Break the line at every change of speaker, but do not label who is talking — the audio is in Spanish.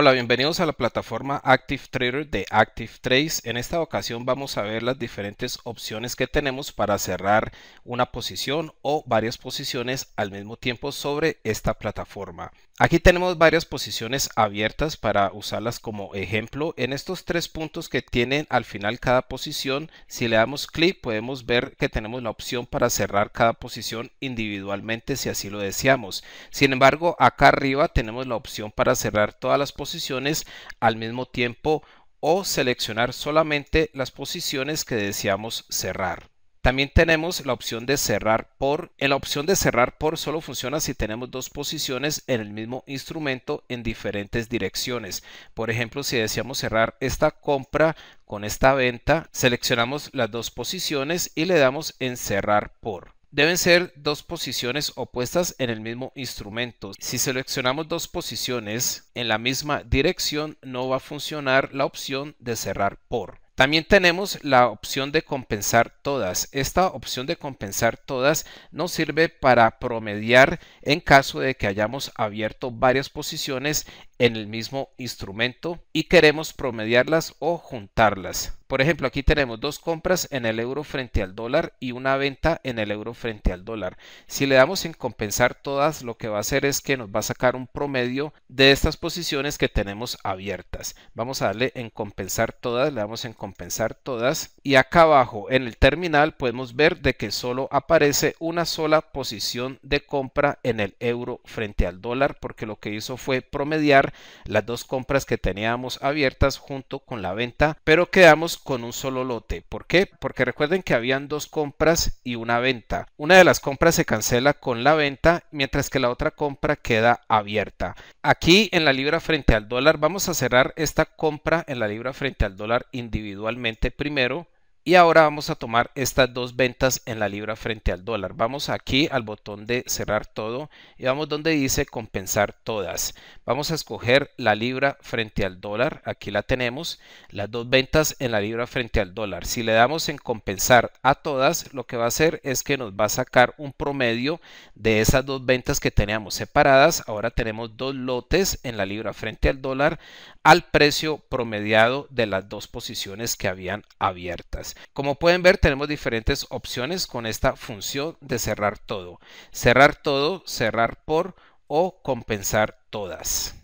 Hola, bienvenidos a la plataforma Active Trader de Active Trace. En esta ocasión vamos a ver las diferentes opciones que tenemos para cerrar una posición o varias posiciones al mismo tiempo sobre esta plataforma. Aquí tenemos varias posiciones abiertas para usarlas como ejemplo. En estos tres puntos que tienen al final cada posición, si le damos clic podemos ver que tenemos la opción para cerrar cada posición individualmente si así lo deseamos. Sin embargo, acá arriba tenemos la opción para cerrar todas las posiciones posiciones al mismo tiempo o seleccionar solamente las posiciones que deseamos cerrar. También tenemos la opción de cerrar por. En la opción de cerrar por solo funciona si tenemos dos posiciones en el mismo instrumento en diferentes direcciones. Por ejemplo, si deseamos cerrar esta compra con esta venta, seleccionamos las dos posiciones y le damos en cerrar por. Deben ser dos posiciones opuestas en el mismo instrumento. Si seleccionamos dos posiciones en la misma dirección, no va a funcionar la opción de cerrar por. También tenemos la opción de compensar todas. Esta opción de compensar todas nos sirve para promediar en caso de que hayamos abierto varias posiciones en el mismo instrumento y queremos promediarlas o juntarlas. Por ejemplo, aquí tenemos dos compras en el euro frente al dólar y una venta en el euro frente al dólar. Si le damos en compensar todas, lo que va a hacer es que nos va a sacar un promedio de estas posiciones que tenemos abiertas. Vamos a darle en compensar todas, le damos en compensar todas y acá abajo en el terminal podemos ver de que solo aparece una sola posición de compra en el euro frente al dólar porque lo que hizo fue promediar las dos compras que teníamos abiertas junto con la venta, pero quedamos con un solo lote. ¿Por qué? Porque recuerden que habían dos compras y una venta. Una de las compras se cancela con la venta, mientras que la otra compra queda abierta. Aquí en la libra frente al dólar vamos a cerrar esta compra en la libra frente al dólar individualmente primero y ahora vamos a tomar estas dos ventas en la libra frente al dólar. Vamos aquí al botón de cerrar todo y vamos donde dice compensar todas. Vamos a escoger la libra frente al dólar. Aquí la tenemos, las dos ventas en la libra frente al dólar. Si le damos en compensar a todas, lo que va a hacer es que nos va a sacar un promedio de esas dos ventas que teníamos separadas. Ahora tenemos dos lotes en la libra frente al dólar al precio promediado de las dos posiciones que habían abiertas. Como pueden ver, tenemos diferentes opciones con esta función de cerrar todo. Cerrar todo, cerrar por o compensar todas.